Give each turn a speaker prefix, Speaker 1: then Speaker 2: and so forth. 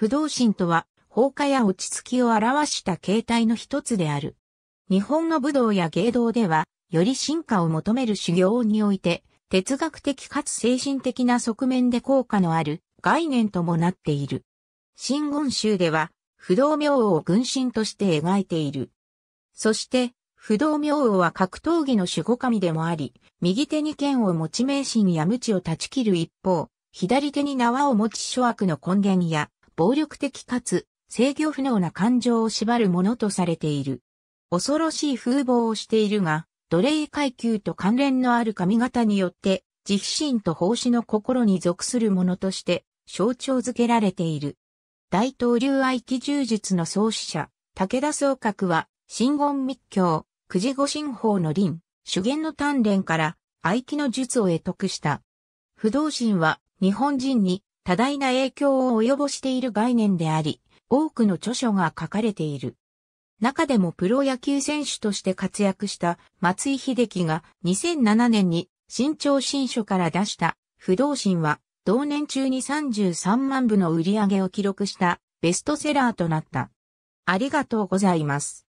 Speaker 1: 不動心とは、放火や落ち着きを表した形態の一つである。日本の武道や芸道では、より進化を求める修行において、哲学的かつ精神的な側面で効果のある概念ともなっている。真言宗では、不動明王を軍神として描いている。そして、不動明王は格闘技の守護神でもあり、右手に剣を持ち名神や無知を断ち切る一方、左手に縄を持ち諸悪の根源や暴力的かつ制御不能な感情を縛るものとされている。恐ろしい風貌をしているが、奴隷階級と関連のある髪型によって、自費心と奉仕の心に属するものとして象徴づけられている。大東流愛気柔術の創始者、武田総閣は、真言密教、九字五神法の輪、主言の鍛錬から、愛気の術を得得した。不動心は、日本人に多大な影響を及ぼしている概念であり、多くの著書が書かれている。中でもプロ野球選手として活躍した松井秀喜が2007年に新潮新書から出した不動心は同年中に33万部の売り上げを記録したベストセラーとなった。ありがとうございます。